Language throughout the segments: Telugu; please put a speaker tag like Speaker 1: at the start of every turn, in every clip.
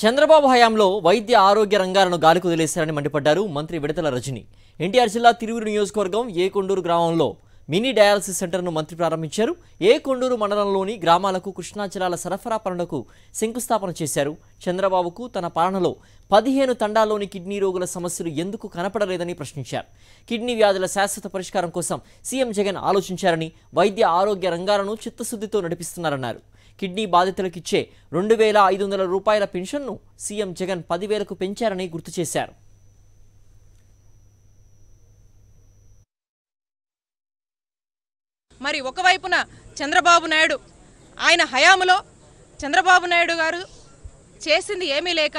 Speaker 1: చంద్రబాబు హయాంలో వైద్య ఆరోగ్య రంగాలను గాలికు కుదిలేశారని మండిపడ్డారు మంత్రి విడతల రజని ఎన్టీఆర్ జిల్లా తిరువురు నియోజకవర్గం ఏకొండూరు గ్రామంలో మినీ డయాలసిస్ సెంటర్ను మంత్రి ప్రారంభించారు ఏ కొండూరు మండలంలోని గ్రామాలకు కృష్ణాచలాల సరఫరా పనులకు శంకుస్థాపన చేశారు చంద్రబాబుకు తన పాలనలో పదిహేను తండాల్లోని కిడ్నీ రోగుల సమస్యలు ఎందుకు కనపడలేదని ప్రశ్నించారు కిడ్నీ వ్యాధుల శాశ్వత పరిష్కారం కోసం సీఎం జగన్ ఆలోచించారని వైద్య ఆరోగ్య రంగాలను చిత్తశుద్ధితో నడిపిస్తున్నారన్నారు కిడ్నీ బాధితులకిచ్చే రెండు వేల ఐదు వందల రూపాయల పెన్షన్ను సీఎం జగన్ పదివేలకు పెంచారని గుర్తు చేశారు
Speaker 2: మరి ఒకవైపున చంద్రబాబు నాయుడు ఆయన హయాములో చంద్రబాబు నాయుడు గారు చేసింది ఏమీ లేక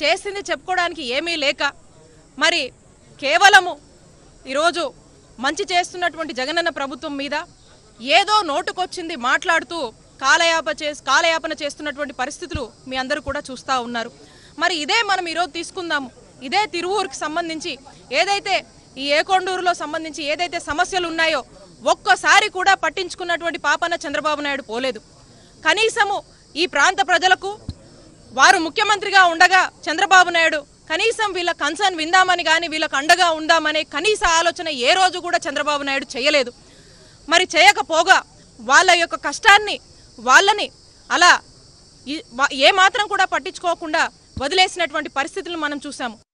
Speaker 2: చేసింది చెప్పుకోవడానికి ఏమీ లేక మరి కేవలము ఈరోజు మంచి చేస్తున్నటువంటి జగనన్న ప్రభుత్వం మీద ఏదో నోటుకొచ్చింది మాట్లాడుతూ కాలయాప చే కాలయాపన చేస్తున్నటువంటి పరిస్థితులు మీ అందరూ కూడా చూస్తూ ఉన్నారు మరి ఇదే మనం ఈరోజు తీసుకుందాము ఇదే తిరువూరుకి సంబంధించి ఏదైతే ఈ ఏకొండూరులో సంబంధించి ఏదైతే సమస్యలు ఉన్నాయో ఒక్కసారి కూడా పట్టించుకున్నటువంటి పాపన చంద్రబాబు నాయుడు పోలేదు కనీసము ఈ ప్రాంత ప్రజలకు వారు ముఖ్యమంత్రిగా ఉండగా చంద్రబాబు నాయుడు కనీసం వీళ్ళ కన్సర్న్ విందామని కానీ వీళ్ళకు అండగా ఉందామనే కనీస ఆలోచన ఏ రోజు కూడా చంద్రబాబు నాయుడు చేయలేదు మరి చేయకపోగా వాళ్ళ యొక్క కష్టాన్ని వాళ్ళని అలా ఏ మాత్రం కూడా పట్టించుకోకుండా వదిలేసినటువంటి పరిస్థితులను మనం చూసాము